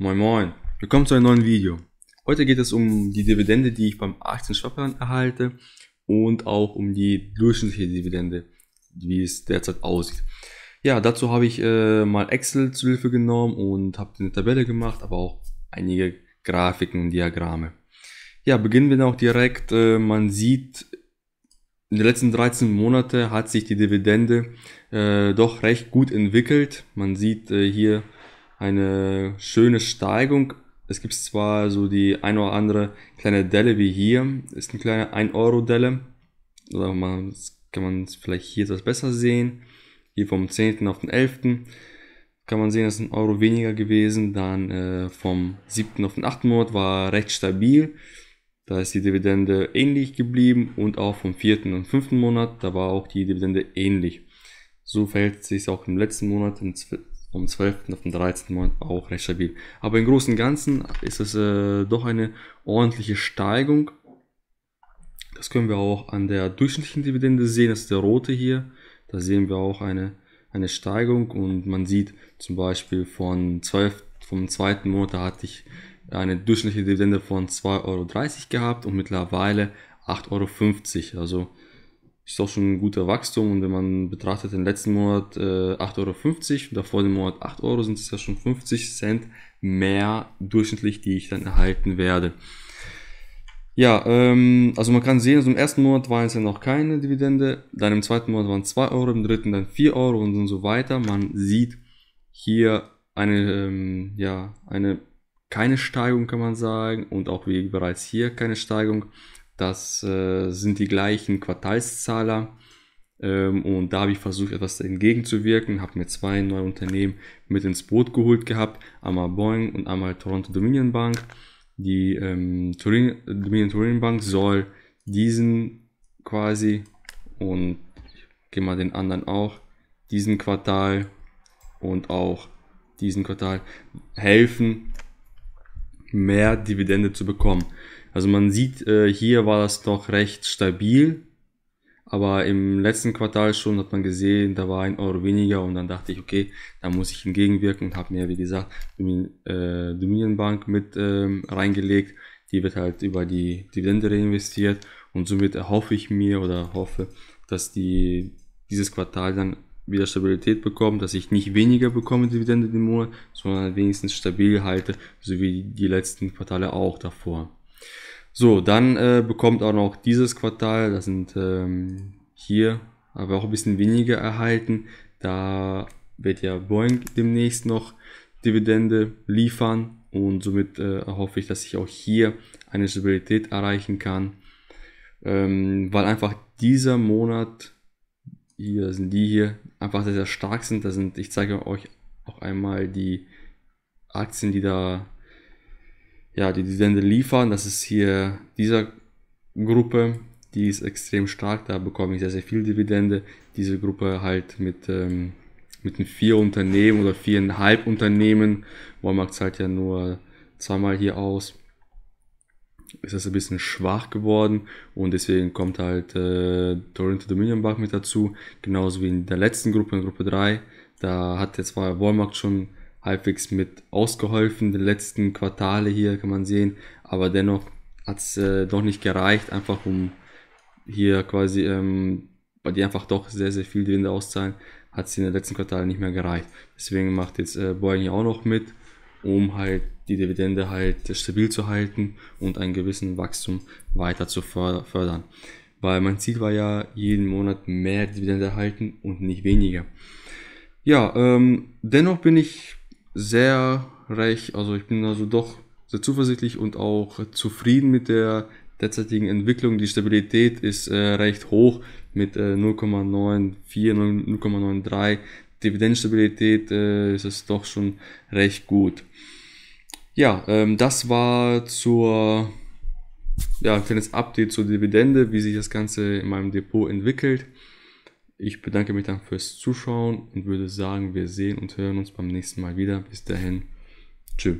Moin Moin, willkommen zu einem neuen Video. Heute geht es um die Dividende, die ich beim 18 Sparplan erhalte und auch um die durchschnittliche Dividende, wie es derzeit aussieht. Ja, dazu habe ich äh, mal Excel zu Hilfe genommen und habe eine Tabelle gemacht, aber auch einige Grafiken und Diagramme. Ja, beginnen wir dann auch direkt. Äh, man sieht, in den letzten 13 Monaten hat sich die Dividende äh, doch recht gut entwickelt. Man sieht äh, hier eine schöne Steigung. Es gibt zwar so die ein oder andere kleine Delle wie hier, ist eine kleine 1-Euro-Delle. Oder man, kann man vielleicht hier etwas besser sehen. Hier vom 10. auf den 11. kann man sehen, dass ein Euro weniger gewesen. Dann äh, vom 7. auf den 8. Monat war recht stabil. Da ist die Dividende ähnlich geblieben und auch vom 4. und 5. Monat, da war auch die Dividende ähnlich. So verhält es sich auch im letzten Monat, im vom 12. auf den 13. Monat auch recht stabil. Aber im Großen und Ganzen ist es äh, doch eine ordentliche Steigung. Das können wir auch an der durchschnittlichen Dividende sehen, das ist der rote hier. Da sehen wir auch eine, eine Steigung und man sieht zum Beispiel von 12, vom zweiten Monat da hatte ich eine durchschnittliche Dividende von 2,30 Euro gehabt und mittlerweile 8,50 Euro. Also ist auch schon ein guter Wachstum und wenn man betrachtet den letzten Monat äh, 8,50 Euro und davor den Monat 8 Euro sind es ja schon 50 Cent mehr durchschnittlich, die ich dann erhalten werde. Ja, ähm, also man kann sehen, also im ersten Monat waren es ja noch keine Dividende, dann im zweiten Monat waren es 2 Euro, im dritten dann 4 Euro und so weiter. Man sieht hier eine, ähm, ja, eine keine Steigung kann man sagen und auch wie bereits hier keine Steigung. Das äh, sind die gleichen Quartalszahler. Ähm, und da habe ich versucht, etwas entgegenzuwirken. Habe mir zwei neue Unternehmen mit ins Boot geholt gehabt. Einmal Boeing und einmal Toronto Dominion Bank. Die ähm, Turin, Dominion Turin Bank soll diesen quasi und ich gehe mal den anderen auch, diesen Quartal und auch diesen Quartal helfen, mehr Dividende zu bekommen. Also man sieht, äh, hier war das doch recht stabil, aber im letzten Quartal schon hat man gesehen, da war ein Euro weniger und dann dachte ich, okay, da muss ich entgegenwirken und habe mir, wie gesagt, Domin äh, Dominion Bank mit ähm, reingelegt. Die wird halt über die Dividende reinvestiert und somit erhoffe ich mir oder hoffe, dass die dieses Quartal dann wieder Stabilität bekommen, dass ich nicht weniger bekomme Dividende im Monat, sondern wenigstens stabil halte, so wie die letzten Quartale auch davor. So, dann äh, bekommt auch noch dieses Quartal, das sind ähm, hier aber auch ein bisschen weniger erhalten. Da wird ja Boeing demnächst noch Dividende liefern und somit äh, hoffe ich, dass ich auch hier eine Stabilität erreichen kann, ähm, weil einfach dieser Monat, hier sind die hier, einfach sehr, sehr stark sind. Da sind, ich zeige euch auch einmal die Aktien, die da ja, die Dividende liefern. Das ist hier dieser Gruppe, die ist extrem stark, da bekomme ich sehr, sehr viel Dividende. Diese Gruppe halt mit, ähm, mit den vier Unternehmen oder viereinhalb Unternehmen, Walmart zahlt ja nur zweimal hier aus, ist das ein bisschen schwach geworden und deswegen kommt halt äh, Toronto Dominion Bank mit dazu, genauso wie in der letzten Gruppe, in Gruppe 3. Da hat jetzt zwar Walmart schon halbwegs mit ausgeholfen. den letzten Quartale hier kann man sehen, aber dennoch hat es äh, doch nicht gereicht, einfach um hier quasi, ähm, bei die einfach doch sehr, sehr viel Dividende auszahlen, hat es in den letzten Quartalen nicht mehr gereicht. Deswegen macht jetzt äh, Boeing hier auch noch mit, um halt die Dividende halt stabil zu halten und einen gewissen Wachstum weiter zu fördern. Weil mein Ziel war ja, jeden Monat mehr Dividende erhalten und nicht weniger. Ja, ähm, dennoch bin ich sehr recht, also ich bin also doch sehr zuversichtlich und auch zufrieden mit der derzeitigen Entwicklung. Die Stabilität ist äh, recht hoch mit äh, 0,94, 0,93. Dividendenstabilität äh, ist es doch schon recht gut. Ja, ähm, das war zur ja, kleines Update zur Dividende, wie sich das Ganze in meinem Depot entwickelt. Ich bedanke mich dann fürs Zuschauen und würde sagen, wir sehen und hören uns beim nächsten Mal wieder. Bis dahin, tschüss.